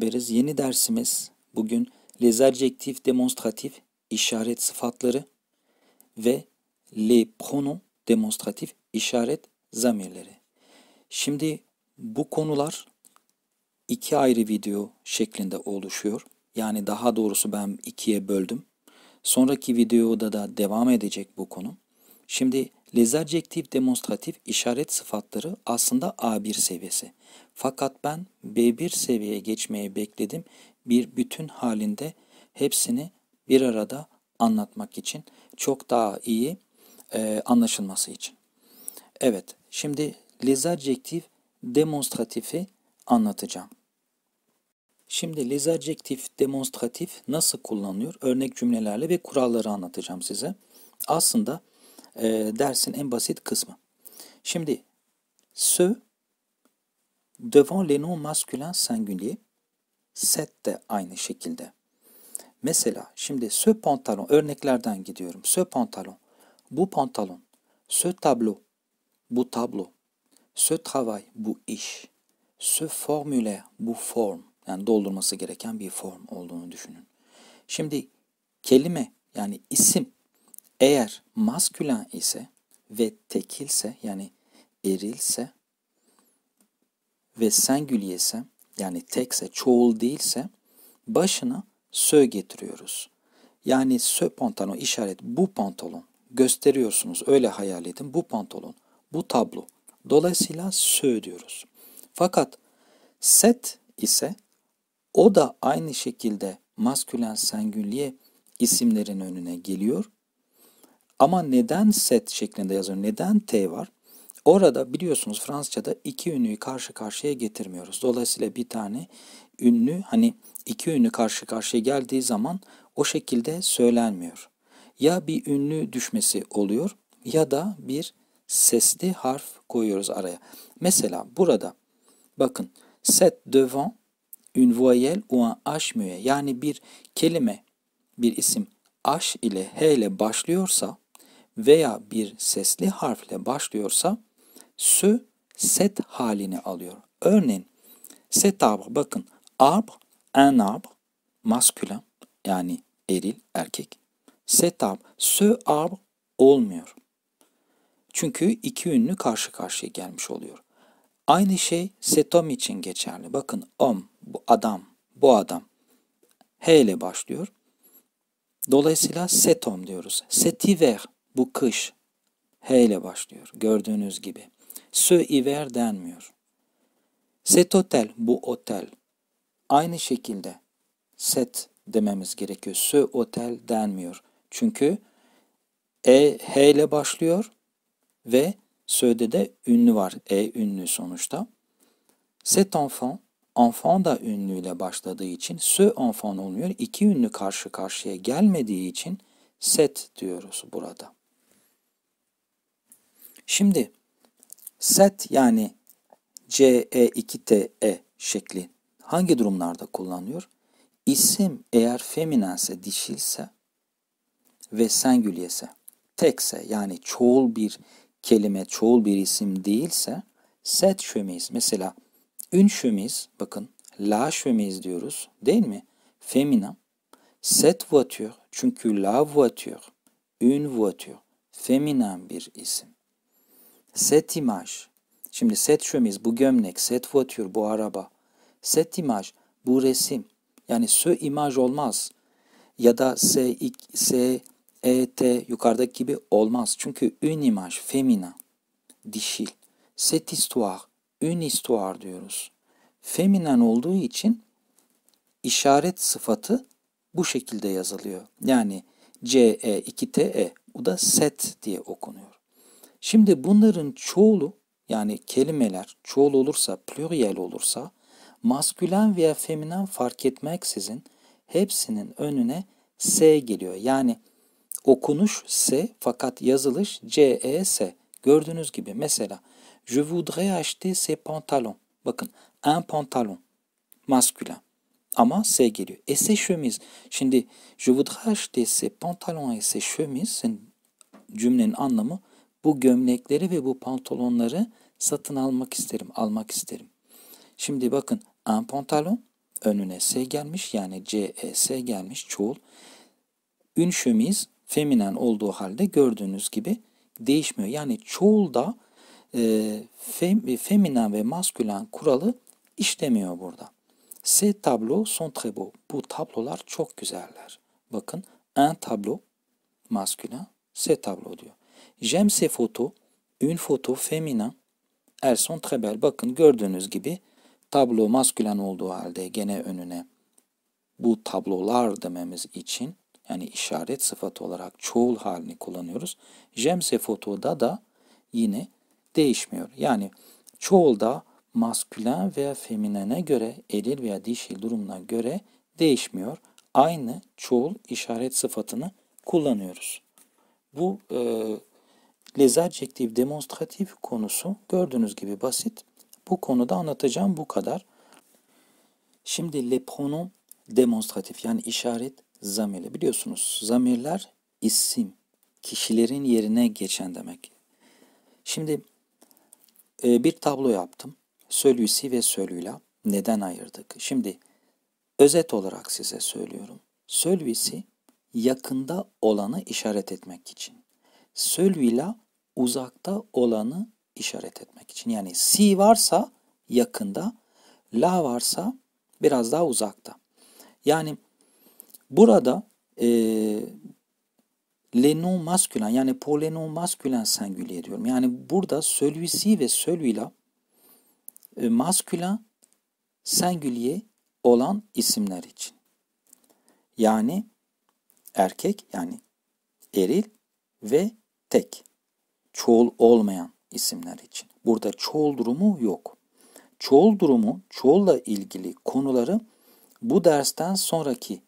beraberiz. Yeni dersimiz bugün les adjectifs démonstratifs, işaret sıfatları ve les pronoms démonstratifs, işaret zamirleri. Şimdi bu konular iki ayrı video şeklinde oluşuyor. Yani daha doğrusu ben ikiye böldüm. Sonraki videoda da devam edecek bu konu. Şimdi lezercektif demonstratif işaret sıfatları aslında A1 seviyesi. Fakat ben B1 seviyeye geçmeye bekledim. Bir bütün halinde hepsini bir arada anlatmak için çok daha iyi e, anlaşılması için. Evet şimdi lezercektif demonstratifi anlatacağım. Şimdi lezercektif demonstratif nasıl kullanılıyor? Örnek cümlelerle ve kuralları anlatacağım size. Aslında e, dersin en basit kısmı. Şimdi ce devant le nom masculin singulier. set de aynı şekilde. Mesela şimdi ce pantalon örneklerden gidiyorum. Ce pantalon, bu pantalon, ce tableau. bu tablo, ce travail, bu iş, ce formüle, bu form. Yani doldurması gereken bir form olduğunu düşünün. Şimdi kelime yani isim eğer maskülen ise ve tekilse yani erilse ve sengülyese yani tekse çoğul değilse başına sö getiriyoruz. Yani sö pantolon işaret bu pantolon gösteriyorsunuz öyle hayal edin bu pantolon bu tablo. Dolayısıyla sö diyoruz. Fakat set ise o da aynı şekilde maskülen sengülye isimlerin önüne geliyor ama neden set şeklinde yazıyor? Neden T var? Orada biliyorsunuz Fransızca'da iki ünlüyü karşı karşıya getirmiyoruz. Dolayısıyla bir tane ünlü hani iki ünlü karşı karşıya geldiği zaman o şekilde söylenmiyor. Ya bir ünlü düşmesi oluyor ya da bir sesli harf koyuyoruz araya. Mesela burada bakın set devant une voyelle ou un h muet yani bir kelime bir isim h ile h ile başlıyorsa veya bir sesli harfle başlıyorsa sü set halini alıyor. Örneğin set arbre bakın arbre un arbre maskülen yani eril erkek. Set arbre sö arbre olmuyor. Çünkü iki ünlü karşı karşıya gelmiş oluyor. Aynı şey setom için geçerli. Bakın om bu adam bu adam H ile başlıyor. Dolayısıyla setom diyoruz. Setiver bu kış. H ile başlıyor gördüğünüz gibi. Ce hiver denmiyor. set otel bu otel. Aynı şekilde set dememiz gerekiyor. sö otel denmiyor. Çünkü E H ile başlıyor ve sö'de de ünlü var. E ünlü sonuçta. set enfant enfant da ünlüyle başladığı için sö enfant olmuyor. İki ünlü karşı karşıya gelmediği için set diyoruz burada. Şimdi set yani CE2TE e şekli hangi durumlarda kullanılıyor? İsim eğer feminense, dişilse ve sengülyese, tekse yani çoğul bir kelime, çoğul bir isim değilse set şömiz. Mesela ün şömiz, bakın la şömiz diyoruz değil mi? Femina. Set voiture çünkü la voiture, une voiture, feminen bir isim. Set imaj. Şimdi set şömiz bu gömlek, set voiture bu araba. Set imaj bu resim. Yani sö imaj olmaz. Ya da se, s e, t yukarıdaki gibi olmaz. Çünkü ün imaj, femina, dişil. Set histoire, ün histoire diyoruz. Feminen olduğu için işaret sıfatı bu şekilde yazılıyor. Yani C, E, 2 T, E. Bu da set diye okunuyor. Şimdi bunların çoğulu yani kelimeler çoğul olursa, pluriel olursa maskülen veya feminen fark etmeksizin hepsinin önüne S geliyor. Yani okunuş S fakat yazılış C-E-S. Gördüğünüz gibi mesela Je voudrais acheter ces pantalons. Bakın un pantalon maskülen ama S geliyor. Et ses chemises. Şimdi je voudrais acheter ces pantalons et ces chemises cümlenin anlamı bu gömlekleri ve bu pantolonları satın almak isterim, almak isterim. Şimdi bakın en pantalon önüne S gelmiş yani CES gelmiş çoğul. Ün şömiz feminen olduğu halde gördüğünüz gibi değişmiyor. Yani çoğulda e, fem, e, feminen ve maskülen kuralı işlemiyor burada. Se tablo son très Bu tablolar çok güzeller. Bakın en tablo maskülen, se tablo diyor. J'aime ces photos. Une photo féminin. Elles sont très belles. Bakın gördüğünüz gibi tablo maskülen olduğu halde gene önüne bu tablolar dememiz için yani işaret sıfatı olarak çoğul halini kullanıyoruz. Jemse fotoda da yine değişmiyor. Yani çoğulda maskülen veya feminene göre eril veya dişil durumuna göre değişmiyor. Aynı çoğul işaret sıfatını kullanıyoruz. Bu e, Les adjektif demonstratif konusu gördüğünüz gibi basit. Bu konuda anlatacağım bu kadar. Şimdi le pronom demonstratif yani işaret zamiri. Biliyorsunuz zamirler isim, kişilerin yerine geçen demek. Şimdi e, bir tablo yaptım. Sölüsi ve sölüla neden ayırdık? Şimdi özet olarak size söylüyorum. Sölüsi yakında olanı işaret etmek için. Sölüla uzakta olanı işaret etmek için. Yani C varsa yakında, la varsa biraz daha uzakta. Yani burada e, le non yani pour le non masculine diyorum. Yani burada celui-ci ve celui-là e, masculine singulier olan isimler için. Yani erkek yani eril ve tek çoğul olmayan isimler için. Burada çoğul durumu yok. Çoğul durumu, çoğulla ilgili konuları bu dersten sonraki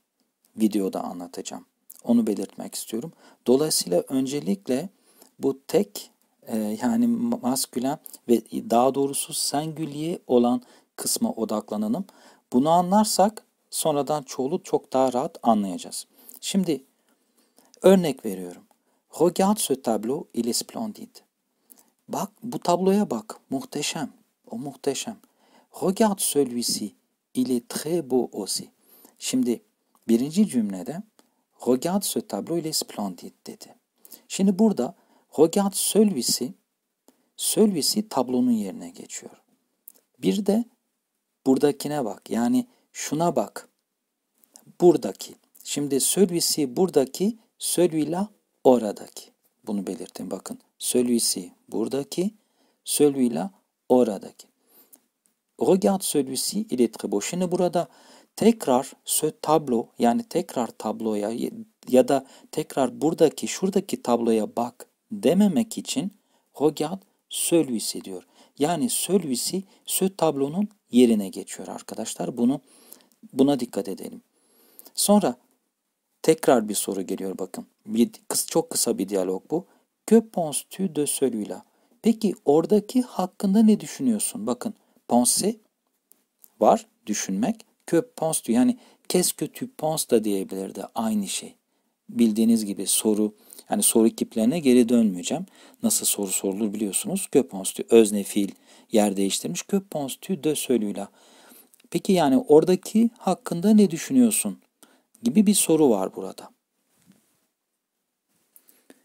videoda anlatacağım. Onu belirtmek istiyorum. Dolayısıyla öncelikle bu tek e, yani maskülen ve daha doğrusu sengülye olan kısma odaklanalım. Bunu anlarsak sonradan çoğulu çok daha rahat anlayacağız. Şimdi örnek veriyorum. Regarde ce tableau, il est splendide. Bak, bu tabloya bak, muhteşem, o muhteşem. Regarde celui-ci, il est très beau aussi. Şimdi birinci cümlede regarde ce tableau, il est splendide dedi. Şimdi burada regarde celui-ci, celui-ci tablonun yerine geçiyor. Bir de buradakine bak, yani şuna bak, buradaki. Şimdi celui-ci buradaki, celui-là oradaki. Bunu belirttim. Bakın. Celui-ci buradaki. Celui-là oradaki. Regarde celui-ci il est très beau. Şimdi burada tekrar sö tablo yani tekrar tabloya ya da tekrar buradaki şuradaki tabloya bak dememek için regarde celui-ci diyor. Yani celui-ci sö tablonun yerine geçiyor arkadaşlar. Bunu buna dikkat edelim. Sonra Tekrar bir soru geliyor bakın. Bir, çok kısa bir diyalog bu. Que penses-tu de celui-là? Peki oradaki hakkında ne düşünüyorsun? Bakın pense var, düşünmek. Que penses-tu yani qu'est-ce que tu penses da diyebilirdi aynı şey. Bildiğiniz gibi soru yani soru kiplerine geri dönmeyeceğim. Nasıl soru sorulur biliyorsunuz. Que penses-tu özne fiil yer değiştirmiş. Que penses-tu de celui-là? Peki yani oradaki hakkında ne düşünüyorsun? gibi bir soru var burada.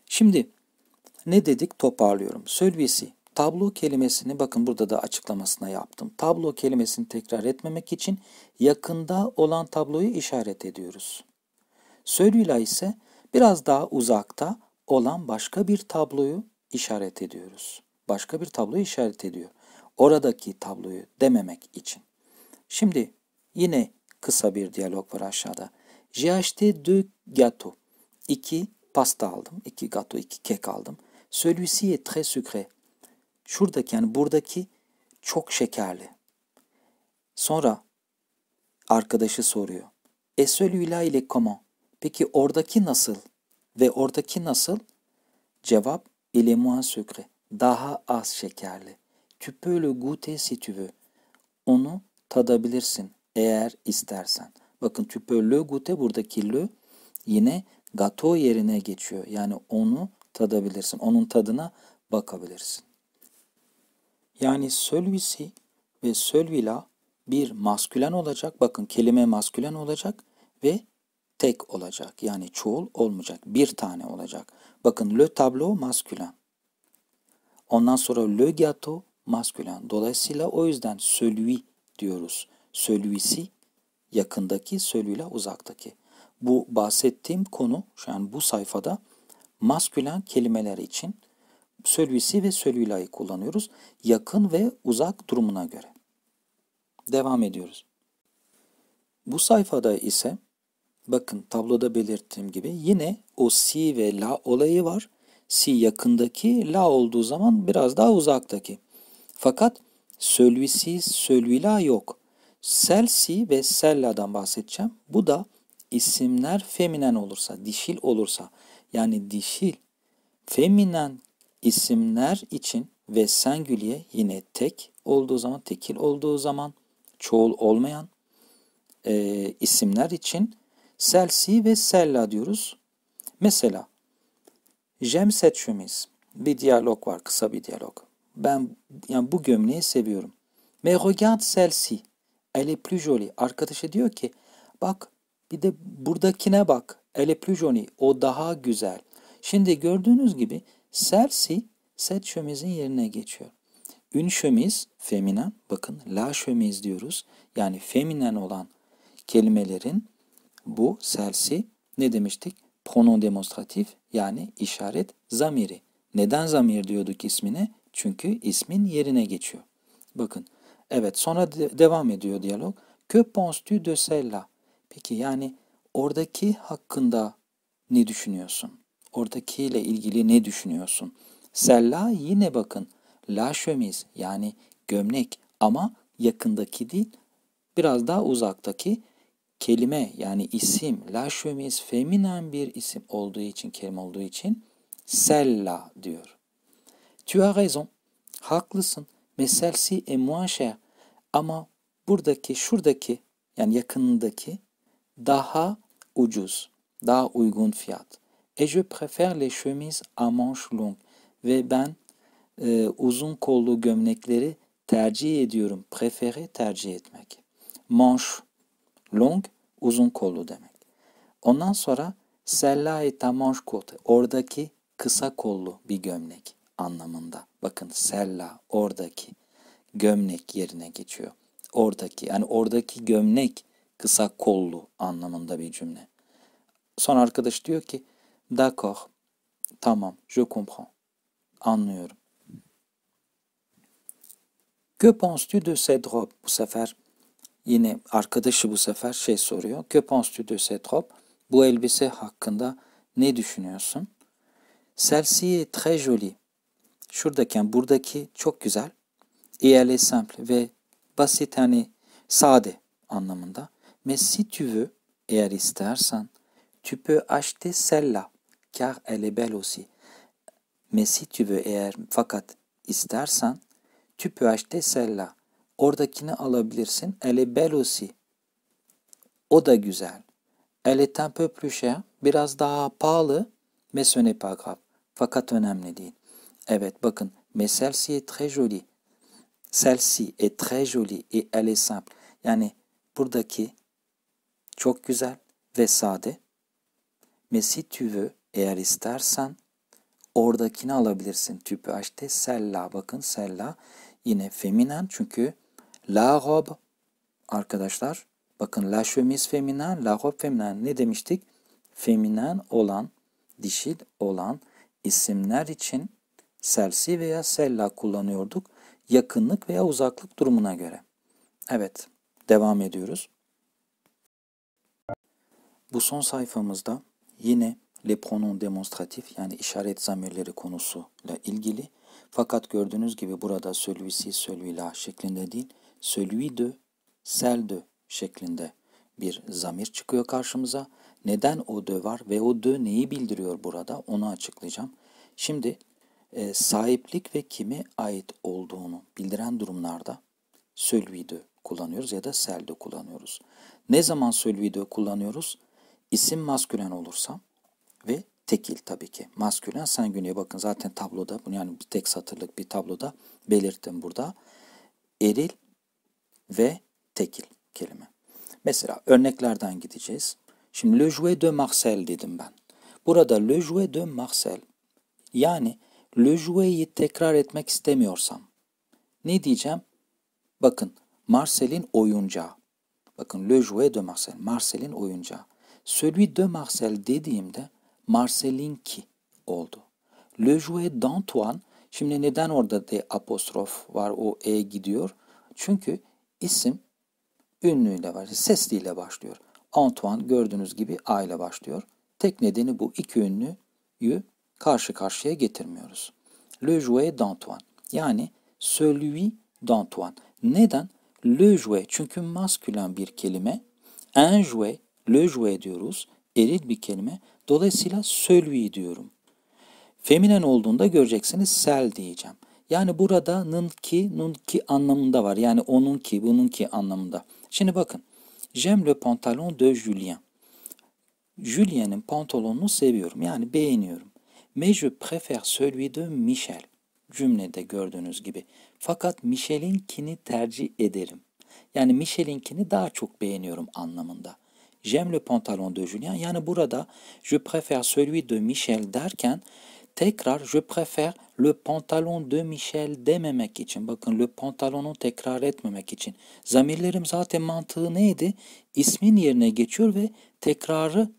Şimdi ne dedik toparlıyorum. Sölvesi tablo kelimesini bakın burada da açıklamasına yaptım. Tablo kelimesini tekrar etmemek için yakında olan tabloyu işaret ediyoruz. Sölüyla ise biraz daha uzakta olan başka bir tabloyu işaret ediyoruz. Başka bir tabloyu işaret ediyor. Oradaki tabloyu dememek için. Şimdi yine kısa bir diyalog var aşağıda. J'ai acheté deux gâteaux. İki pasta aldım. İki gato, iki kek aldım. Celui-ci est très sucré. Şuradaki yani buradaki çok şekerli. Sonra arkadaşı soruyor. E celui-là il est comment? Peki oradaki nasıl? Ve oradaki nasıl? Cevap il est moins sucré. Daha az şekerli. Tu peux le goûter si tu veux. Onu tadabilirsin eğer istersen. Bakın tüpörlü gute buradaki lü yine gato yerine geçiyor. Yani onu tadabilirsin. Onun tadına bakabilirsin. Yani sölvisi ve sölvila bir maskülen olacak. Bakın kelime maskülen olacak ve tek olacak. Yani çoğul olmayacak. Bir tane olacak. Bakın le tablo maskülen. Ondan sonra le gato maskülen. Dolayısıyla o yüzden sölvi diyoruz. Sölvisi yakındaki, sölüyle uzaktaki. Bu bahsettiğim konu, yani bu sayfada maskülen kelimeler için sölüsi ve sölülayı kullanıyoruz. Yakın ve uzak durumuna göre. Devam ediyoruz. Bu sayfada ise bakın tabloda belirttiğim gibi yine o si ve la olayı var. Si yakındaki, la olduğu zaman biraz daha uzaktaki. Fakat sölvisi, sölvila yok. Selsi ve Sella'dan bahsedeceğim. Bu da isimler feminen olursa, dişil olursa yani dişil feminen isimler için ve sengülye yine tek olduğu zaman, tekil olduğu zaman çoğul olmayan e, isimler için selsi ve sella diyoruz. Mesela Jem Bir diyalog var, kısa bir diyalog. Ben yani bu gömleği seviyorum. Me regarde celle Elle est plus jolie. Arkadaşı diyor ki bak bir de buradakine bak. Elle est plus jolie. O daha güzel. Şimdi gördüğünüz gibi Celsi set şömizin yerine geçiyor. Ün şömiz feminen bakın la şömiz diyoruz. Yani feminen olan kelimelerin bu selsi ne demiştik? Pronom demonstratif yani işaret zamiri. Neden zamir diyorduk ismine? Çünkü ismin yerine geçiyor. Bakın Evet sonra de devam ediyor diyalog. Que penses-tu de celle? Peki yani oradaki hakkında ne düşünüyorsun? Oradakiyle ilgili ne düşünüyorsun? Sella yine bakın. La şömiz yani gömlek ama yakındaki değil biraz daha uzaktaki kelime yani isim la şömiz feminen bir isim olduğu için kelime olduğu için sella diyor. Tu as raison. Haklısın. Ve selsi emuaşe ama buradaki, şuradaki yani yakındaki daha ucuz, daha uygun fiyat. Et je préfère les chemises à manches longues. Ve ben e, uzun kollu gömlekleri tercih ediyorum. Prefere tercih etmek. Manche long uzun kollu demek. Ondan sonra sella et à manche courte. Oradaki kısa kollu bir gömlek anlamında. Bakın sella oradaki gömlek yerine geçiyor. Oradaki yani oradaki gömlek kısa kollu anlamında bir cümle. Son arkadaş diyor ki d'accord tamam je comprends anlıyorum. Que penses-tu de cette robe? Bu sefer yine arkadaşı bu sefer şey soruyor. Que penses-tu de cette robe? Bu elbise hakkında ne düşünüyorsun? Celle-ci est très jolie şuradayken buradaki çok güzel. Il simple ve basit hani sade anlamında. Mais si tu veux eğer istersen tu peux acheter celle-là car elle est belle aussi. Mais si tu veux eğer fakat istersen tu peux acheter celle-là. Oradakini alabilirsin. Elle est belle aussi. O da güzel. Elle est un peu plus cher. Biraz daha pahalı. Mais ce n'est pas grave. Fakat önemli değil. Evet bakın. Mais celle-ci est très jolie. Celle-ci est très jolie et elle est simple. Yani buradaki çok güzel ve sade. Mais si tu veux eğer istersen oradakini alabilirsin. Tüpü açtı. Sella bakın sella. Yine feminen çünkü la robe arkadaşlar. Bakın la chemise feminen, la robe feminen ne demiştik? Feminen olan, dişil olan isimler için Celsi veya Sella kullanıyorduk. Yakınlık veya uzaklık durumuna göre. Evet, devam ediyoruz. Bu son sayfamızda yine le pronom demonstratif yani işaret zamirleri konusuyla ilgili. Fakat gördüğünüz gibi burada celui-ci, celui-là şeklinde değil, celui de, celle de şeklinde bir zamir çıkıyor karşımıza. Neden o de var ve o de neyi bildiriyor burada onu açıklayacağım. Şimdi e, sahiplik ve kime ait olduğunu bildiren durumlarda sölvidö kullanıyoruz ya da seldo kullanıyoruz. Ne zaman sölvidö kullanıyoruz? İsim maskülen olursa ve tekil tabii ki. Maskülen sengüneye bakın zaten tabloda yani bir tek satırlık bir tabloda belirttim burada. Eril ve tekil kelime. Mesela örneklerden gideceğiz. Şimdi le jouet de Marcel dedim ben. Burada le jouet de Marcel yani Le jouet'i tekrar etmek istemiyorsam ne diyeceğim? Bakın Marcel'in oyuncağı. Bakın Le jouet de Marcel. Marcel'in oyuncağı. Celui de Marcel dediğimde Marcel'inki oldu. Le jouet d'Antoine. Şimdi neden orada de apostrof var o e gidiyor? Çünkü isim ünlüyle var. Sesliyle başlıyor. Antoine gördüğünüz gibi A ile başlıyor. Tek nedeni bu. iki ünlüyü karşı karşıya getirmiyoruz. Le jouet d'Antoine yani celui d'Antoine. Neden? Le jouet çünkü maskülen bir kelime. Un jouet, le jouet diyoruz. Eril bir kelime. Dolayısıyla celui diyorum. Feminen olduğunda göreceksiniz sel diyeceğim. Yani burada ki, nınki, ki anlamında var. Yani onun ki, bunun ki anlamında. Şimdi bakın. J'aime le pantalon de Julien. Julien'in pantolonunu seviyorum. Yani beğeniyorum. Mais je préfère celui de Michel. Cümlede gördüğünüz gibi. Fakat Michel'inkini tercih ederim. Yani Michel'inkini daha çok beğeniyorum anlamında. J'aime le pantalon de Julien. Yani burada je préfère celui de Michel derken tekrar je préfère le pantalon de Michel dememek için. Bakın le pantalonu tekrar etmemek için. Zamirlerim zaten mantığı neydi? İsmin yerine geçiyor ve tekrarı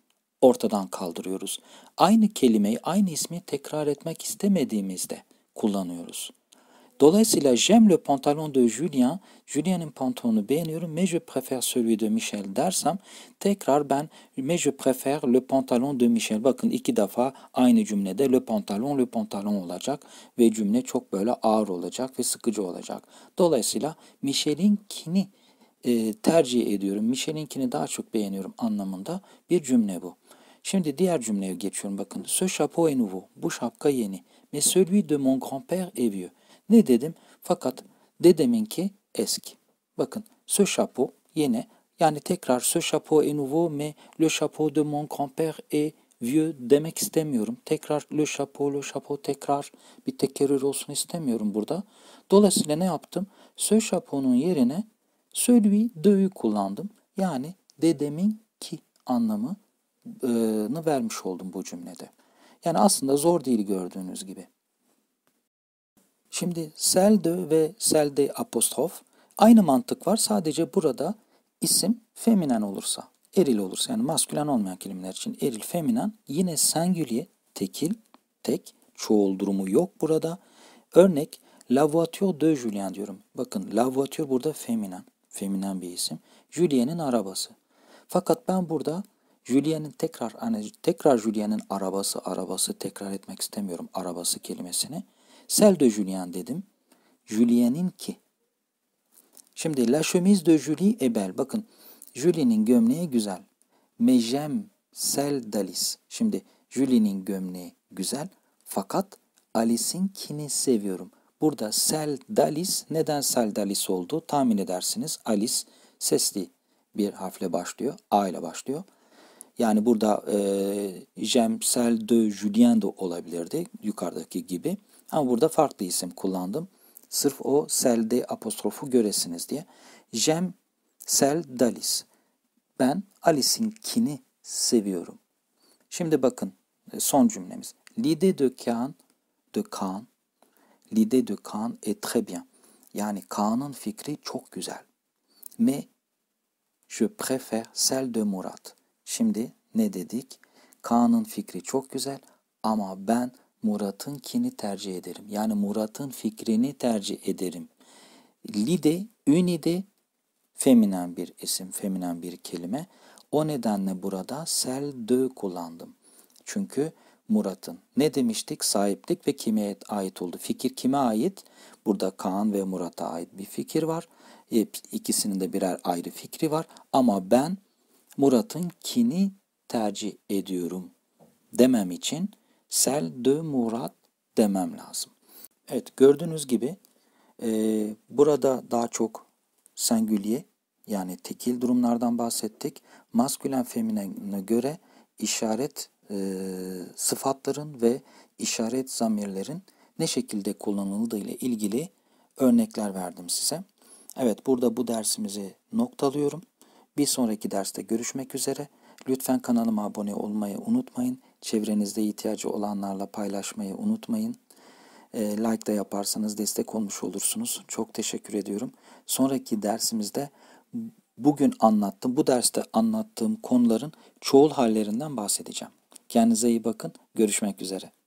ortadan kaldırıyoruz. Aynı kelimeyi, aynı ismi tekrar etmek istemediğimizde kullanıyoruz. Dolayısıyla j'aime le pantalon de Julien, Julien'in pantolonunu beğeniyorum, mais je préfère celui de Michel dersem tekrar ben mais je préfère le pantalon de Michel. Bakın iki defa aynı cümlede le pantalon, le pantalon olacak ve cümle çok böyle ağır olacak ve sıkıcı olacak. Dolayısıyla Michel'inkini e, tercih ediyorum, Michel'inkini daha çok beğeniyorum anlamında bir cümle bu. Şimdi diğer cümleye geçiyorum bakın. Ce chapeau est nouveau. Bu şapka yeni. Mais celui de mon grand-père est vieux. Ne dedim? Fakat dedeminki eski. Bakın ce chapeau yeni. Yani tekrar ce chapeau est nouveau mais le chapeau de mon grand-père est vieux demek istemiyorum. Tekrar le chapeau, le chapeau tekrar bir tekerrür olsun istemiyorum burada. Dolayısıyla ne yaptım? Ce chapeau'nun yerine celui de'yi kullandım. Yani dedemin ki anlamı Iı, vermiş oldum bu cümlede. Yani aslında zor değil gördüğünüz gibi. Şimdi selde ve selde apostrof aynı mantık var. Sadece burada isim feminen olursa, eril olursa yani maskülen olmayan kelimeler için eril, feminen yine singülier, tekil, tek, çoğul durumu yok burada. Örnek La voiture de Julien diyorum. Bakın La burada feminen, feminen bir isim. Julien'in arabası. Fakat ben burada Julia'nın tekrar hani tekrar Julia'nın arabası arabası tekrar etmek istemiyorum arabası kelimesini. Sel de Julian dedim. Julien'in ki. Şimdi la chemise de Julie ebel. Bakın Julie'nin gömleği güzel. Mejem sel dalis. Şimdi Julie'nin gömleği güzel fakat Alice'in kini seviyorum. Burada sel dalis neden sel dalis oldu tahmin edersiniz. Alice sesli bir harfle başlıyor. A ile başlıyor. Yani burada e, Jemsel de Julien de olabilirdi yukarıdaki gibi. Ama burada farklı isim kullandım. Sırf o selde apostrofu göresiniz diye. Jem Sel Dalis. Ben Kini seviyorum. Şimdi bakın e, son cümlemiz. L'idée de Kaan, de Kaan, l'idée de Kaan est très bien. Yani Kaan'ın fikri çok güzel. Mais je préfère celle de Murat. Şimdi ne dedik? Kaan'ın fikri çok güzel ama ben Murat'ın kini tercih ederim. Yani Murat'ın fikrini tercih ederim. Lide, ünide feminen bir isim, feminen bir kelime. O nedenle burada sel dö kullandım. Çünkü Murat'ın ne demiştik? Sahiplik ve kime ait oldu? Fikir kime ait? Burada Kaan ve Murat'a ait bir fikir var. E, ikisinin de birer ayrı fikri var. Ama ben Murat'ın kini tercih ediyorum demem için sel de Murat demem lazım. Evet gördüğünüz gibi e, burada daha çok sengülye yani tekil durumlardan bahsettik. Maskülen feminine göre işaret e, sıfatların ve işaret zamirlerin ne şekilde kullanıldığı ile ilgili örnekler verdim size. Evet burada bu dersimizi noktalıyorum. Bir sonraki derste görüşmek üzere. Lütfen kanalıma abone olmayı unutmayın. Çevrenizde ihtiyacı olanlarla paylaşmayı unutmayın. Ee, like da yaparsanız destek olmuş olursunuz. Çok teşekkür ediyorum. Sonraki dersimizde bugün anlattım, bu derste anlattığım konuların çoğul hallerinden bahsedeceğim. Kendinize iyi bakın. Görüşmek üzere.